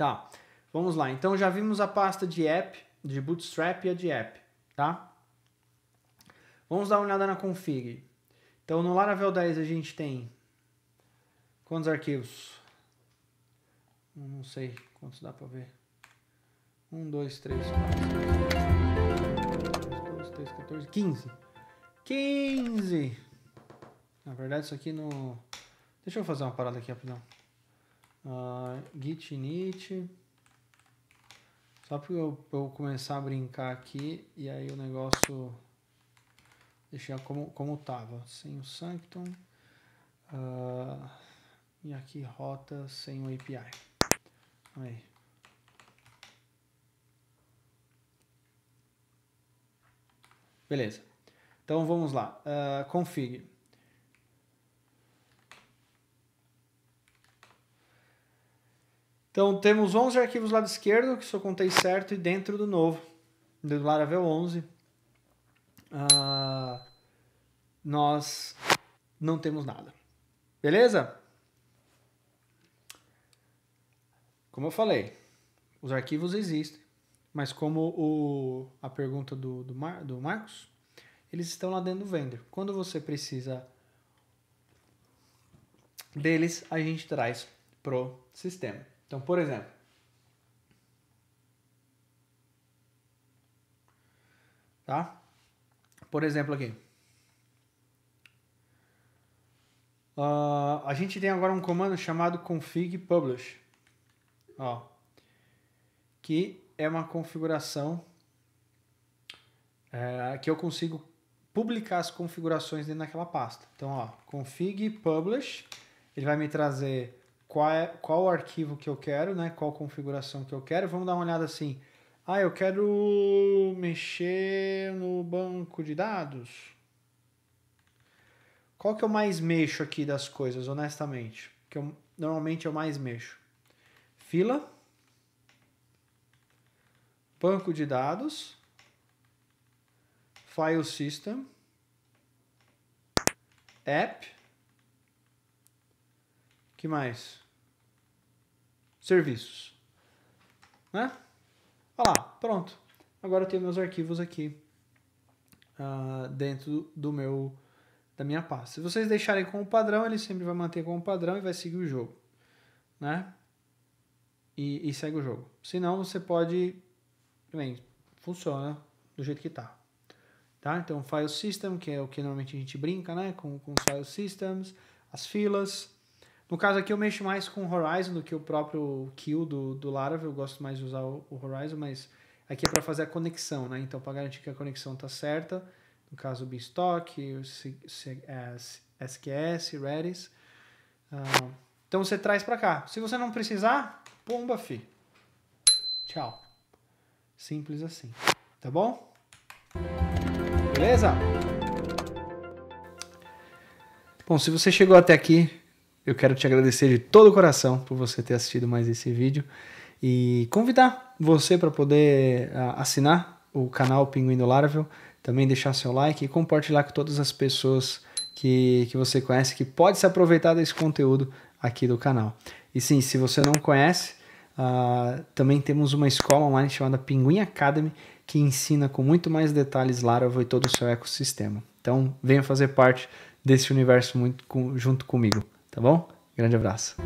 Tá, vamos lá. Então já vimos a pasta de app, de Bootstrap e a de app, tá? Vamos dar uma olhada na config. Então no Laravel 10 a gente tem quantos arquivos? Não sei quantos dá para ver. 1, 2, 3, 4, 2, 3, 14, 15. 15! Na verdade isso aqui no... Deixa eu fazer uma parada aqui rapidão. Uh, git init. Só para eu, eu, começar a brincar aqui e aí o negócio deixar como, como tava, sem o Sanctum uh, e aqui rota sem o API. Aí. Beleza. Então vamos lá. Uh, config. Então, temos 11 arquivos do lado esquerdo, que só contei certo, e dentro do novo, do Laravel 11, uh, ah, nós não temos nada. Beleza? Como eu falei, os arquivos existem, mas como o, a pergunta do, do, Mar, do Marcos, eles estão lá dentro do vendor. Quando você precisa deles, a gente traz pro sistema. Então, por exemplo, tá? Por exemplo aqui. Uh, a gente tem agora um comando chamado config publish, ó, que é uma configuração é, que eu consigo publicar as configurações dentro daquela pasta. Então, ó, config publish, ele vai me trazer qual, é, qual arquivo que eu quero, né? Qual configuração que eu quero. Vamos dar uma olhada assim. Ah, eu quero mexer no banco de dados. Qual que eu mais mexo aqui das coisas, honestamente? Que eu, normalmente eu mais mexo. Fila. Banco de dados. File System. App que mais? Serviços. Né? Olha lá, pronto. Agora eu tenho meus arquivos aqui uh, dentro do meu da minha pasta. Se vocês deixarem como padrão, ele sempre vai manter como padrão e vai seguir o jogo. Né? E, e segue o jogo. Se não, você pode... Bem, funciona do jeito que tá. Tá? Então, file system, que é o que normalmente a gente brinca, né? Com, com file systems, as filas, no caso aqui eu mexo mais com o Horizon do que o próprio Kill do, do Laravel, eu gosto mais de usar o, o Horizon, mas aqui é para fazer a conexão, né? Então para garantir que a conexão está certa, no caso o Beanstalk, o C, C, SQS, Redis. Uh, então você traz para cá. Se você não precisar, pomba fi. Tchau. Simples assim. Tá bom? Beleza? Bom, se você chegou até aqui, eu quero te agradecer de todo o coração por você ter assistido mais esse vídeo e convidar você para poder ah, assinar o canal Pinguim do Laravel, também deixar seu like e compartilhar com todas as pessoas que, que você conhece que pode se aproveitar desse conteúdo aqui do canal. E sim, se você não conhece, uh, também temos uma escola online chamada Pinguim Academy que ensina com muito mais detalhes Laravel e todo o seu ecossistema. Então venha fazer parte desse universo muito com, junto comigo. Tá bom? Grande abraço.